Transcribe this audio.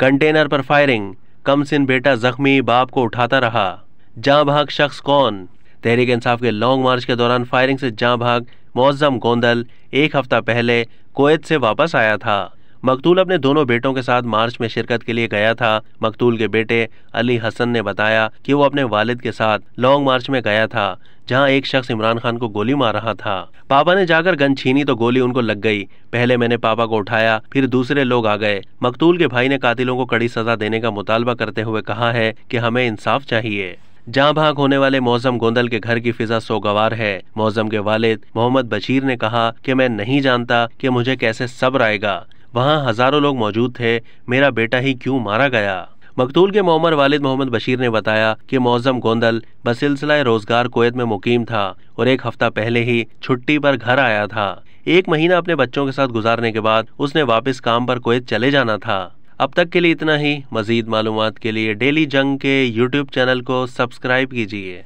container पर firing कमसिन बेटा जख्मी बाप को उठाता रहा जहाँ भाग शख्स कौन तहरीक इंसाफ के लॉन्ग मार्च के दौरान फायरिंग से जहाँ भाग मुआजम गोंदल एक हफ्ता पहले कोयत से वापस आया था मकतूल अपने दोनों बेटों के साथ मार्च में शिरकत के लिए गया था मकतूल के बेटे अली हसन ने बताया कि वो अपने वालिद के साथ लॉन्ग मार्च में गया था जहां एक शख्स इमरान खान को गोली मार रहा था पापा ने जाकर गन छीनी तो गोली उनको लग गई पहले मैंने पापा को उठाया फिर दूसरे लोग आ गए मकतूल के भाई ने कातिलों को कड़ी सजा देने का मुतालबा करते हुए कहा है कि हमें इंसाफ चाहिए जहाँ भाग होने वाले मौजम गोंदल के घर की फिजा सोगवार है मौजम के वालिद मोहम्मद बशीर ने कहा कि मैं नहीं जानता कि मुझे कैसे सब्र आएगा वहाँ हज़ारों लोग मौजूद थे मेरा बेटा ही क्यों मारा गया मकतूल के मोमर वालिद मोहम्मद बशीर ने बताया कि मौजम गोंदल बसिलसिला रोजगार कोयत में मुकीम था और एक हफ्ता पहले ही छुट्टी पर घर आया था एक महीना अपने बच्चों के साथ गुजारने के बाद उसने वापस काम पर कोयत चले जाना था अब तक के लिए इतना ही मजीद मालूम के लिए डेली जंग के यूट्यूब चैनल को सब्सक्राइब कीजिए